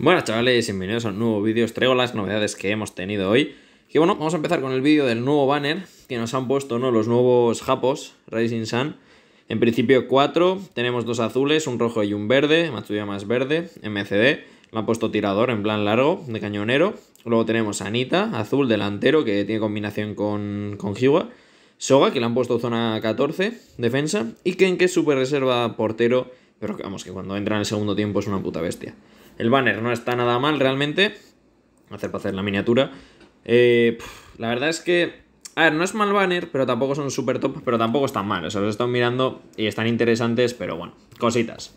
Buenas chavales, bienvenidos a un nuevo vídeo, os traigo las novedades que hemos tenido hoy Que bueno, vamos a empezar con el vídeo del nuevo banner que nos han puesto, ¿no? Los nuevos japos, Rising Sun En principio 4, tenemos dos azules, un rojo y un verde, Matsuya más verde, MCD lo han puesto tirador en plan largo, de cañonero Luego tenemos Anita, azul delantero, que tiene combinación con, con Soga, que le han puesto zona 14, defensa Y Ken, que es super reserva portero, pero vamos, que cuando entra en el segundo tiempo es una puta bestia el banner no está nada mal realmente. Hacer para hacer la miniatura. Eh, la verdad es que... A ver, no es mal banner, pero tampoco son super top, pero tampoco están mal. O sea, los están mirando y están interesantes, pero bueno, cositas.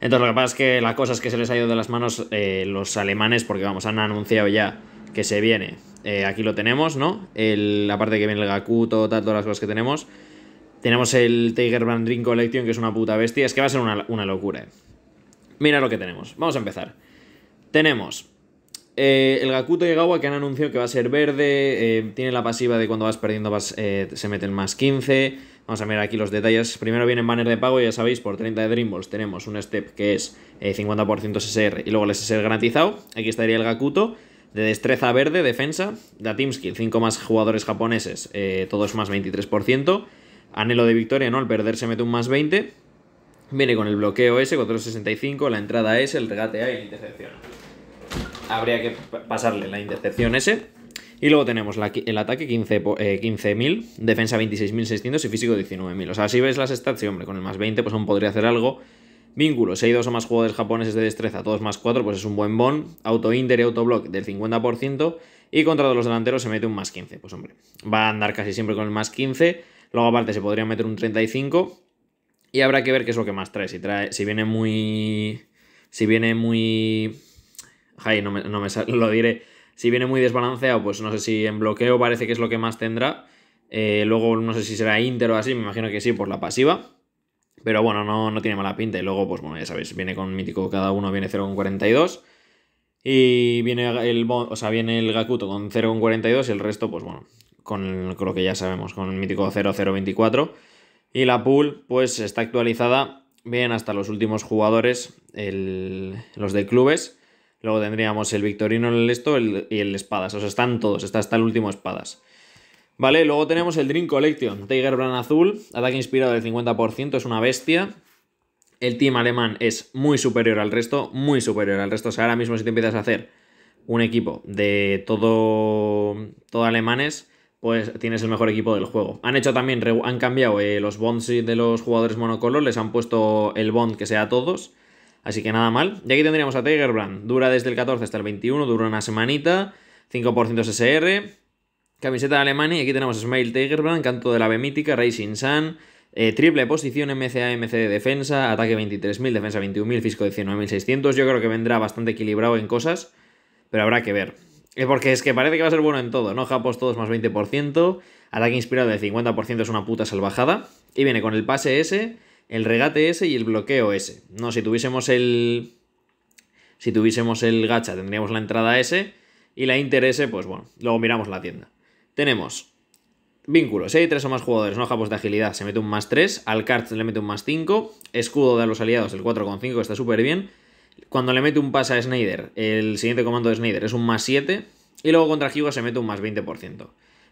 Entonces lo que pasa es que la cosa es que se les ha ido de las manos eh, los alemanes, porque vamos, han anunciado ya que se viene. Eh, aquí lo tenemos, ¿no? la parte que viene el Gakuto, todas las cosas que tenemos. Tenemos el Tiger Brand Collection, que es una puta bestia. Es que va a ser una, una locura. Mira lo que tenemos. Vamos a empezar. Tenemos eh, el Gakuto y Gawa que han anunciado que va a ser verde. Eh, tiene la pasiva de cuando vas perdiendo vas, eh, se meten más 15. Vamos a mirar aquí los detalles. Primero viene banner de pago, ya sabéis, por 30 de Dream tenemos un step que es 50% eh, SSR y luego el SSR garantizado. Aquí estaría el Gakuto. De destreza verde, defensa. team skill, 5 más jugadores japoneses, todos más 23%. Anhelo de victoria, ¿no? Al perder se mete un más 20. Viene con el bloqueo S, 465 la entrada S, el regate A y la intercepción. Habría que pasarle la intercepción S. Y luego tenemos el ataque 15.000, eh, defensa 26.600 y físico 19.000. O sea, si ves las stats, hombre, con el más 20 pues aún podría hacer algo. Vínculo, si hay dos o más jugadores japoneses de destreza, todos más 4, pues es un buen bon. Auto inter y autoblock del 50%. Y contra todos los delanteros se mete un más 15. Pues hombre, va a andar casi siempre con el más 15. Luego aparte se podría meter un 35 y habrá que ver qué es lo que más trae. Si, trae, si viene muy. Si viene muy. Ay, no me, lo diré. Si viene muy desbalanceado, pues no sé si en bloqueo parece que es lo que más tendrá. Eh, luego no sé si será Inter o así, me imagino que sí, por la pasiva. Pero bueno, no, no tiene mala pinta. Y luego, pues bueno, ya sabéis, viene con mítico cada uno, viene 0,42. Y viene el, o viene el Gakuto con 0,42 y el resto, pues bueno, con, lo que ya sabemos, con el mítico 0,024. Y la pool, pues está actualizada bien hasta los últimos jugadores, los de clubes. Luego tendríamos el Victorino, el esto y el Espadas. O sea, están todos, está hasta el último Espadas. Vale, luego tenemos el Dream Collection, Tiger Bran Azul, ataque inspirado del 50%, es una bestia. El team alemán es muy superior al resto, muy superior al resto. O sea, ahora mismo si te empiezas a hacer un equipo de todo, todo alemanes, pues tienes el mejor equipo del juego. Han hecho también, han cambiado eh, los bonds de los jugadores monocolor, les han puesto el bond que sea a todos, así que nada mal. Y aquí tendríamos a Tiger dura desde el 14 hasta el 21, dura una semanita, 5% SR camiseta de Alemania, y aquí tenemos a Smile Tigerbrand, canto de la B mítica, Racing Sun, eh, triple posición MCA, MC de defensa, ataque 23.000, defensa 21.000, fisco 19.600, yo creo que vendrá bastante equilibrado en cosas, pero habrá que ver. Porque es que parece que va a ser bueno en todo, ¿no? Japos todos más 20%, ataque inspirado de 50% es una puta salvajada. Y viene con el pase S, el regate S y el bloqueo S. No, si tuviésemos el. Si tuviésemos el gacha, tendríamos la entrada S. Y la Inter S, pues bueno, luego miramos la tienda. Tenemos vínculos. Si ¿eh? hay tres o más jugadores, no Japos de agilidad, se mete un más 3. Al se le mete un más 5. Escudo de los aliados, el 4,5, está súper bien. Cuando le mete un pase a Snyder, el siguiente comando de Snyder es un más 7. Y luego contra Hyuga se mete un más 20%.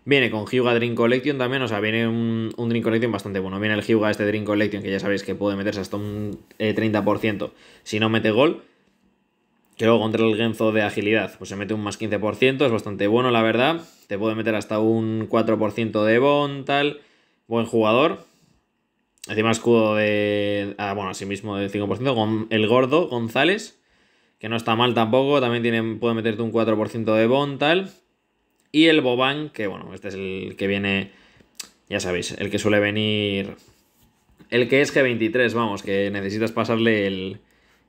Viene con Hyuga Dream Collection también, o sea, viene un, un Dream Collection bastante bueno. Viene el Hyuga este Dream Collection, que ya sabéis que puede meterse hasta un 30% eh, si no mete gol. Que luego contra el Genzo de agilidad, pues se mete un más 15%, es bastante bueno, la verdad. Te puede meter hasta un 4% de Bon, tal. Buen jugador. Encima escudo de. Ah, bueno, así mismo del 5%. El gordo, González. Que no está mal tampoco. También puede meterte un 4% de Bond, tal. Y el Boban, que bueno, este es el que viene. Ya sabéis, el que suele venir. El que es G23, vamos, que necesitas pasarle el.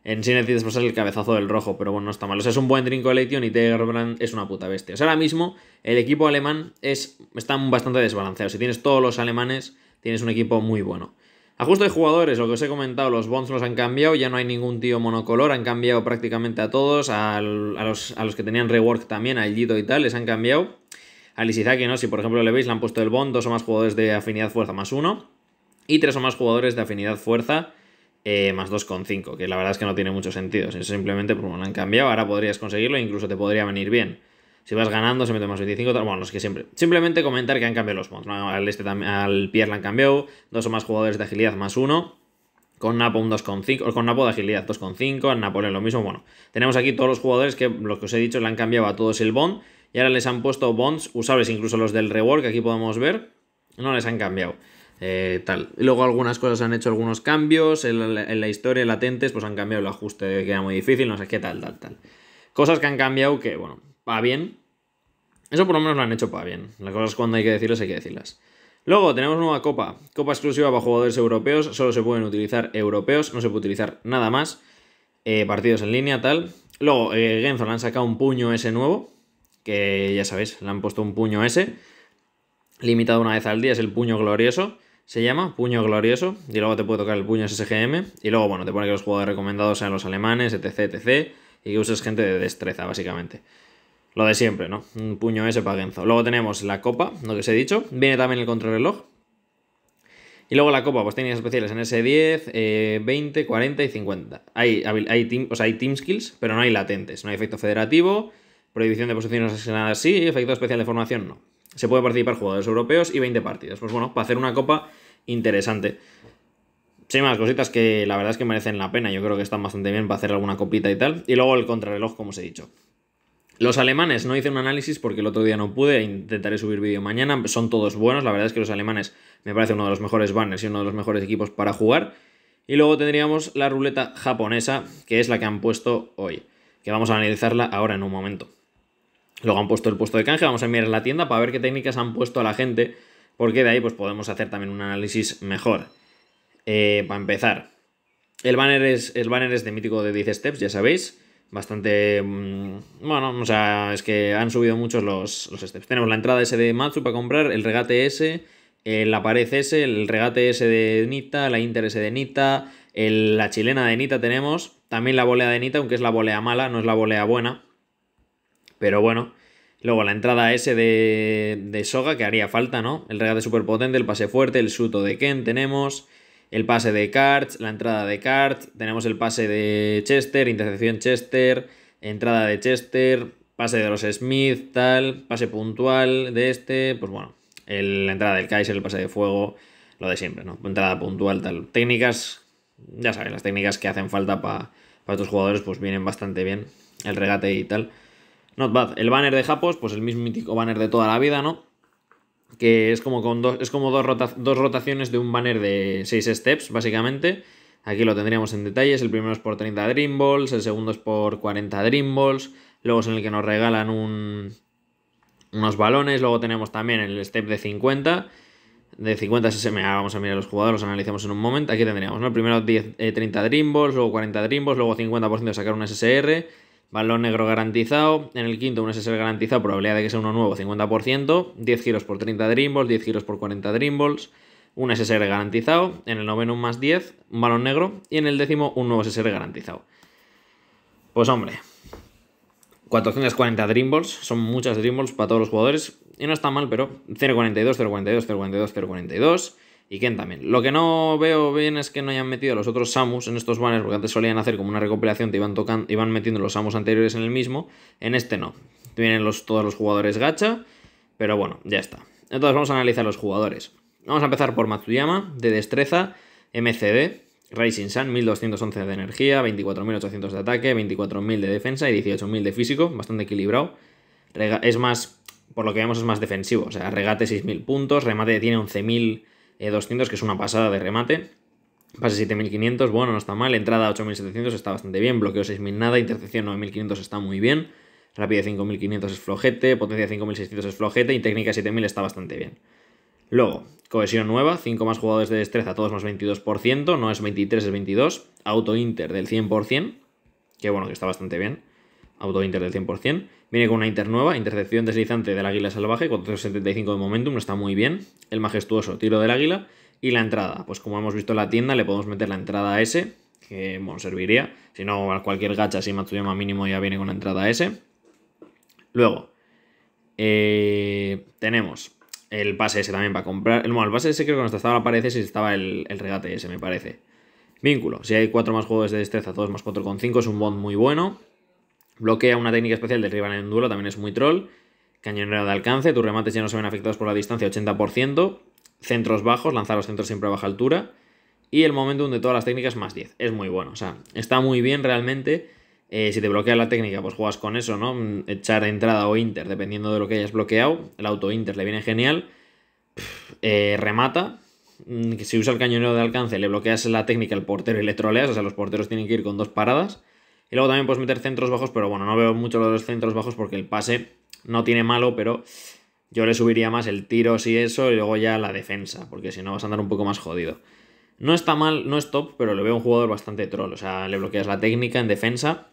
En sí necesitas pasarle el cabezazo del rojo, pero bueno, no está mal. O sea, es un buen drink Collection y Tegerbrand es una puta bestia. O sea, ahora mismo el equipo alemán es, está bastante desbalanceado. Si tienes todos los alemanes, tienes un equipo muy bueno. Ajuste de jugadores, lo que os he comentado, los bonds los han cambiado, ya no hay ningún tío monocolor, han cambiado prácticamente a todos, a, los, que tenían rework también, al Gito y tal, les han cambiado. A que ¿no? Si por ejemplo le veis, le han puesto el bond, dos o más jugadores de afinidad fuerza más uno, y tres o más jugadores de afinidad fuerza eh, dos más 2,5, que la verdad es que no tiene mucho sentido, simplemente pues, lo han cambiado, ahora podrías conseguirlo e incluso te podría venir bien. Si vas ganando, se mete más 25. Bueno, los que siempre. Simplemente comentar que han cambiado los mods. Al, este, al han cambiado. Dos o más jugadores de agilidad más uno. Con Napo un 2,5. Con Napo de agilidad 2,5. Napoleón lo mismo. Bueno, tenemos aquí todos los jugadores que, lo que os he dicho, le han cambiado a todos el bond. Y ahora les han puesto bonds usables, incluso los del rework, que aquí podemos ver. No les han cambiado. Eh, tal. Luego algunas cosas han hecho algunos cambios en la, en la, historia, latentes, pues han cambiado el ajuste que era muy difícil, no sé qué, tal, tal, tal. Cosas que han cambiado que, bueno, va bien. Eso por lo menos lo han hecho para bien. Las cosas cuando hay que decirlas, hay que decirlas. Luego tenemos nueva copa. Copa exclusiva para jugadores europeos. Solo se pueden utilizar europeos. No se puede utilizar nada más. Eh, partidos en línea, tal. Luego, eh, Genzo le han sacado un puño ese nuevo. Que ya sabéis, le han puesto un puño ese. Limitado una vez al día, es el puño glorioso. Se llama puño glorioso. Y luego te puede tocar el puño SGM. Y luego, bueno, te pone que los jugadores recomendados sean los alemanes, etc, etc. Y que uses gente de destreza, básicamente. Lo de siempre, ¿no? Un puño ese para Luego tenemos la copa, lo que os he dicho. Viene también el contrarreloj. Y luego la copa, pues tenéis especiales en S10, 20, 40 y 50. Hay, hay, team, o sea, hay team skills, pero no hay latentes. No hay efecto federativo, prohibición de posiciones asesinadas, sí, efecto especial de formación no. Se puede participar jugadores europeos y 20 partidos. Pues bueno, para hacer una copa interesante. Sí, más cositas que la verdad es que merecen la pena. Yo creo que están bastante bien para hacer alguna copita y tal. Y luego el contrarreloj, como os he dicho. Los alemanes no hice un análisis porque el otro día no pude, intentaré subir vídeo mañana. Son todos buenos, la verdad es que los alemanes me parece uno de los mejores banners y uno de los mejores equipos para jugar. Y luego tendríamos la ruleta japonesa, que es la que han puesto hoy, que vamos a analizarla ahora en un momento. Luego han puesto el puesto de canje, vamos a mirar la tienda para ver qué técnicas han puesto a la gente, porque de ahí pues, podemos hacer también un análisis mejor. Eh, para empezar, el banner, es, el banner es de mítico de 10 steps, ya sabéis bastante. Mm, bueno, o sea, es que han subido muchos los, steps. Tenemos la entrada S de Matsu para comprar, el regate S, eh, la pared S, el regate S de Nita, la Inter S de Nita, el, la chilena de Nita tenemos, también la volea de Nita, aunque es la volea mala, no es la volea buena. Pero bueno. Luego la entrada S de, de Soga, que haría falta, ¿no? El regate superpotente, el pase fuerte, el suto de Ken tenemos el pase de Karts, la entrada de Karts, tenemos el pase de Chester, intercepción Chester, entrada de Chester, pase de los Smith, tal, pase puntual de este, pues bueno, la entrada del Kaiser, el pase de fuego, lo de siempre, ¿no? Entrada puntual, tal. Técnicas, ya saben las técnicas que hacen falta para estos jugadores, pues vienen bastante bien, el regate y tal. Not bad. El banner de Japos, pues el mismo mítico banner de toda la vida, ¿no? que es como, con dos, es como dos, dos rotaciones de un banner de 6 steps, básicamente. Aquí lo tendríamos en detalles. El primero es por 30 Dream Balls, el segundo es por 40 Dream Balls. Luego es en el que nos regalan un, unos balones. Luego tenemos también el step de 50. De 50 sm vamos a mirar los jugadores, los analizamos en un momento. Aquí tendríamos, ¿no? Primero 30 eh, Dream Balls, luego 40 Dream Balls, luego 50% de sacar un SSR. Balón negro garantizado. En el quinto, un SSR garantizado, probabilidad de que sea uno nuevo, 50%. 10 giros por 30 Dream 10 giros por 40 Dream Balls. Un SSR garantizado. En el noveno, un más 10, un balón negro. Y en el décimo, un nuevo SSR garantizado. Pues hombre, 440 Dream son muchas Dream para todos los jugadores. Y no está mal, pero 0.42, 0.42, 0.42, 0.42 y Ken también. Lo que no veo bien es que no hayan metido a los otros Samus en estos banners, porque antes solían hacer como una recopilación, te iban, tocando, iban metiendo los Samus anteriores en el mismo. En este no. Vienen los, todos los jugadores gacha, pero bueno, ya está. Entonces vamos a analizar los jugadores. Vamos a empezar por Matsuyama, de destreza, MCD, Rising Sun, 1211 de energía, 24.800 de ataque, 24.000 de defensa y 18.000 de físico, bastante equilibrado. es más, por lo que vemos, es más defensivo, o sea, regate 6.000 puntos, remate tiene 11.000 200, eh, que es una pasada de remate. Pase 7500, bueno, no está mal. Entrada 8700 está bastante bien. Bloqueo 6000 nada. Intercepción 9500 está muy bien. Rapidez 5500 es flojete. Potencia 5600 es flojete. Y técnica 7000 está bastante bien. Luego, cohesión nueva, 5 más jugadores de destreza, todos más 22%, no es 23, es 22. Auto Inter del 100%, que bueno, que está bastante bien. Auto Inter del 100%. Viene con una inter nueva, intercepción deslizante del águila salvaje, 475 de momentum, no está muy bien. El majestuoso, tiro del águila. Y la entrada, pues como hemos visto en la tienda, le podemos meter la entrada a S, que bueno, serviría. Si no, cualquier gacha, si Matsuyama mínimo ya viene con la entrada S. Luego, eh, tenemos el pase S también para comprar. Bueno, el pase S creo que no estaba, aparece si estaba el, regate S, me parece. Vínculo, si hay 4 más juegos de destreza, todos más 4,5, es un bond muy bueno. Bloquea una técnica especial del rival en duelo, también es muy troll. Cañonero de alcance, tus remates ya no se ven afectados por la distancia, 80%. Centros bajos, lanzar los centros siempre a baja altura. Y el momento de todas las técnicas más 10. Es muy bueno, o sea, está muy bien realmente. Eh, si te bloquea la técnica, pues juegas con eso, ¿no? Mm, echar entrada o inter, dependiendo de lo que hayas bloqueado. El auto-inter le viene genial. Eh, remata. Mm, si usa el cañonero de alcance, le bloqueas la técnica al portero y le troleas. O sea, los porteros tienen que ir con dos paradas. Y luego también puedes meter centros bajos, pero bueno, no veo mucho los centros bajos porque el pase no tiene malo, pero yo le subiría más el tiro si eso y luego ya la defensa, porque si no vas a andar un poco más jodido. No está mal, no es top, pero le veo un jugador bastante troll. O sea, le bloqueas la técnica en defensa,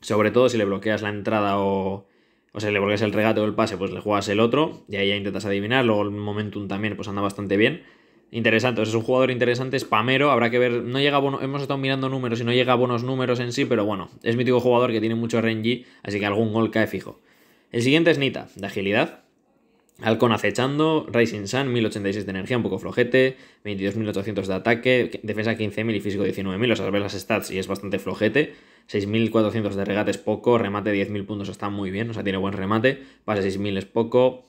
sobre todo si le bloqueas la entrada o... O sea, le bloqueas el regate o el pase, pues le juegas el otro y ahí ya intentas adivinar. Luego el momentum también pues anda bastante bien. Interesante, es un jugador interesante, es pamero habrá que ver, no llega a hemos estado mirando números y no llega a buenos números en sí, pero bueno, es mítico jugador que tiene mucho RNG, así que algún gol cae fijo. El siguiente es Nita, de agilidad, Halcón acechando, Rising Sun, 1086 de energía, un poco flojete, 22.800 de ataque, defensa 15.000 y físico 19.000, o sea, ver las stats y es bastante flojete, 6.400 de regate es poco, remate 10.000 puntos está muy bien, o sea, tiene buen remate, pase 6.000 es poco,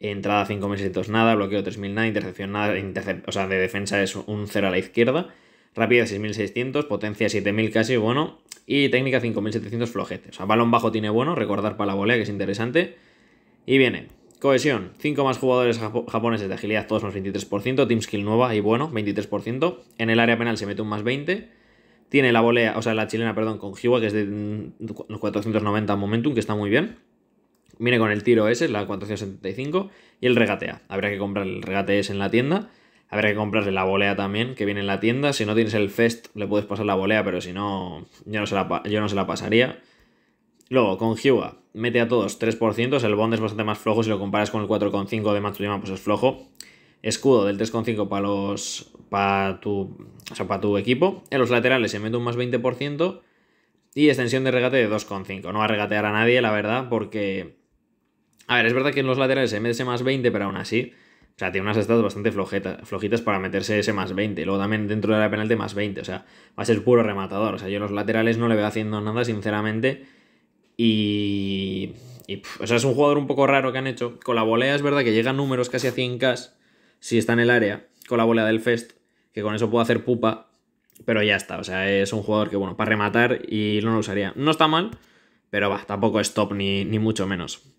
entrada 5.600 nada, bloqueo 3.000 nada, intercepción nada, o sea, de defensa es un 0 a la izquierda, rapidez 6.600, potencia 7.000 casi, bueno, y técnica 5.700 flojete. O sea, balón bajo tiene bueno, recordar para la volea que es interesante. Y viene, cohesión, 5 más jugadores japoneses de agilidad, todos más 23%, team skill nueva y bueno, 23%, en el área penal se mete un más 20%, tiene la volea, o sea, la chilena, perdón, con Hiwa, que es de 490 mm, momentum, que está muy bien. Viene con el tiro ese, la 475, y el regatea. Habrá que comprar el regate ese en la tienda. Habrá que comprarle la volea también, que viene en la tienda. Si no tienes el Fest, le puedes pasar la volea, pero si no, yo no se la, yo no se la pasaría. Luego, con Hyuga, mete a todos 3%. el bond es bastante más flojo. Si lo comparas con el 4,5 de Matsuyama, pues es flojo. Escudo del 3,5 para los. para tu. O para tu equipo. En los laterales se mete un más 20%. Y extensión de regate de 2,5. No va a regatear a nadie, la verdad, porque a ver, es verdad que en los laterales se mete ese más 20, pero aún así. O sea, tiene unas estados bastante flojetas, flojitas para meterse ese más 20. Luego también dentro de la penalti más 20. O sea, va a ser puro rematador. O sea, yo en los laterales no le veo haciendo nada, sinceramente. Y. y o sea, es un jugador un poco raro que han hecho. Con la volea es verdad que a números casi a 100k si está en el área. Con la volea del Fest. Que con eso puedo hacer pupa. Pero ya está. O sea, es un jugador que, bueno, para rematar y no lo usaría. No está mal. Pero va, tampoco es top ni, ni mucho menos.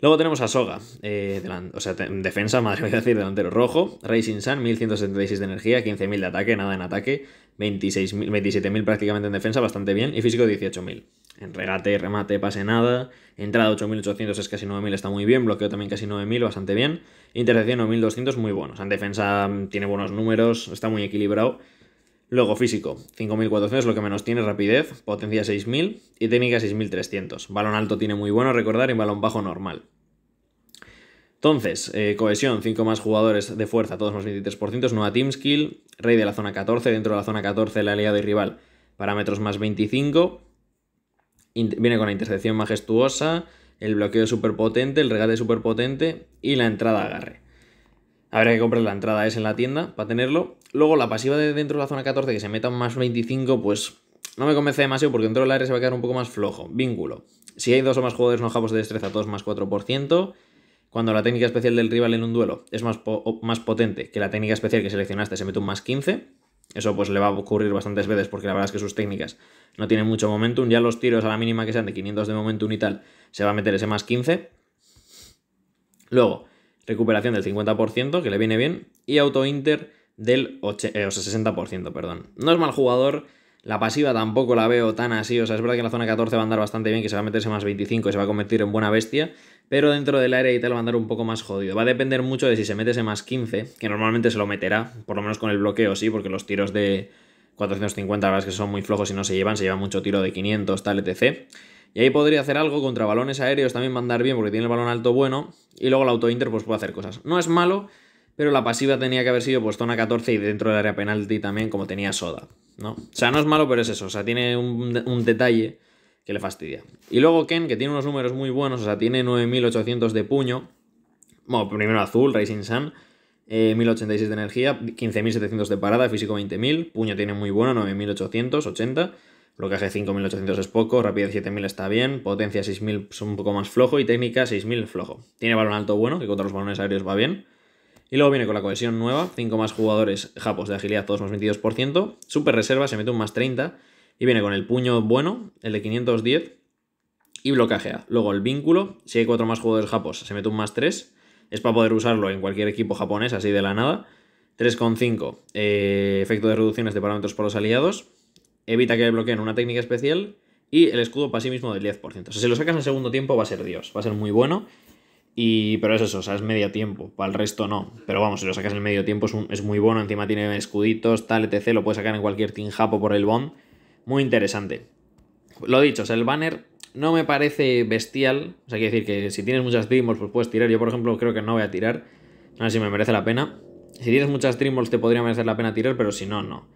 Luego tenemos a Soga, eh, o sea, defensa, madre mía, decir, delantero rojo, Racing Sun, 1176 de energía, 15.000 de ataque, nada en ataque, 27.000 prácticamente en defensa, bastante bien, y físico 18.000. En regate, remate, pase nada, entrada 8.800 es casi 9.000, está muy bien, bloqueo también casi 9.000, bastante bien, intercepción 1.200, muy bueno. O sea, en defensa mm, tiene buenos números, está muy equilibrado Luego físico, 5400 lo que menos tiene rapidez, potencia 6000 y técnica 6300. Balón alto tiene muy bueno recordar y balón bajo normal. Entonces, eh, cohesión, 5 más jugadores de fuerza, todos más 23%, nueva team skill, rey de la zona 14, dentro de la zona 14 el aliado y rival, parámetros más 25, viene con la intersección majestuosa, el bloqueo potente, el regate potente y la entrada agarre. Habrá que comprar la entrada es en la tienda para tenerlo. Luego la pasiva de dentro de la zona 14 que se meta un más 25, pues no me convence demasiado porque dentro del área se va a quedar un poco más flojo. Vínculo. Si hay dos o más jugadores no jabos de destreza, todos más 4%. Cuando la técnica especial del rival en un duelo es más, más potente que la técnica especial que seleccionaste, se mete un más 15. Eso pues le va a ocurrir bastantes veces porque la verdad es que sus técnicas no tienen mucho momentum. Ya los tiros a la mínima que sean de 500 de momentum y tal, se va a meter ese más 15. Luego, recuperación del 50%, que le viene bien, y auto inter del 60%, eh, perdón. No es mal jugador, la pasiva tampoco la veo tan así, o sea, es verdad que en la zona 14 va a andar bastante bien, que se va a meterse más 25 y se va a convertir en buena bestia, pero dentro del área y tal va a andar un poco más jodido. Va a depender mucho de si se mete ese más 15, que normalmente se lo meterá, por lo menos con el bloqueo sí, porque los tiros de 450 la verdad es que son muy flojos y no se llevan, se lleva mucho tiro de 500, tal, etc., y ahí podría hacer algo contra balones aéreos, también va a andar bien porque tiene el balón alto bueno. Y luego el auto-inter pues puede hacer cosas. No es malo, pero la pasiva tenía que haber sido pues zona 14 y dentro del área penalti también como tenía Soda, ¿no? O sea, no es malo, pero es eso. O sea, tiene un, detalle que le fastidia. Y luego Ken, que tiene unos números muy buenos, o sea, tiene 9800 de puño. Bueno, primero azul, Racing Sun. 1086 eh, de energía, 15.700 de parada, físico 20.000, puño tiene muy bueno, 80. Blocaje 5.800 es poco, rapidez 7.000 está bien, potencia 6.000 es un poco más flojo y técnica 6.000 flojo. Tiene balón alto bueno, que contra los balones aéreos va bien. Y luego viene con la cohesión nueva, 5 más jugadores japos de agilidad, todos más 22%. Super reserva, se mete un más 30. Y viene con el puño bueno, el de 510. Y blocajea. Luego el vínculo, si hay 4 más jugadores japos, se mete un más 3. Es para poder usarlo en cualquier equipo japonés, así de la nada. 3,5, eh, efecto de reducciones de parámetros por los aliados evita que bloqueen una técnica especial y el escudo para sí mismo del 10%. O sea, si lo sacas en segundo tiempo va a ser Dios, va a ser muy bueno. Y, pero es eso, o sea, es medio tiempo, para el resto no. Pero vamos, si lo sacas en medio tiempo es, muy bueno, encima tiene escuditos, tal, etc. Lo puedes sacar en cualquier team japo por el bond. Muy interesante. Lo dicho, o sea, el banner no me parece bestial. O sea, quiere decir que si tienes muchas Dreamballs, pues puedes tirar. Yo, por ejemplo, creo que no voy a tirar. No sé si me merece la pena. Si tienes muchas Dreamballs, te podría merecer la pena tirar, pero si no, no.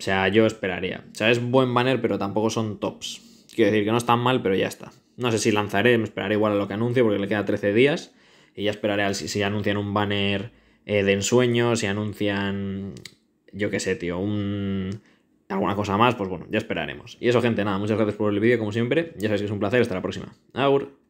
O sea, yo esperaría. O sea, es buen banner, pero tampoco son tops. Quiero decir que no están mal, pero ya está. No sé si lanzaré, me esperaré igual a lo que anuncio porque le queda 13 días. Y ya esperaré si, si anuncian un banner eh, de ensueño, si anuncian, yo qué sé, tío, un... alguna cosa más, pues bueno, ya esperaremos. Y eso, gente, nada, muchas gracias por el vídeo, como siempre. Ya sabéis que es un placer, hasta la próxima. Aur.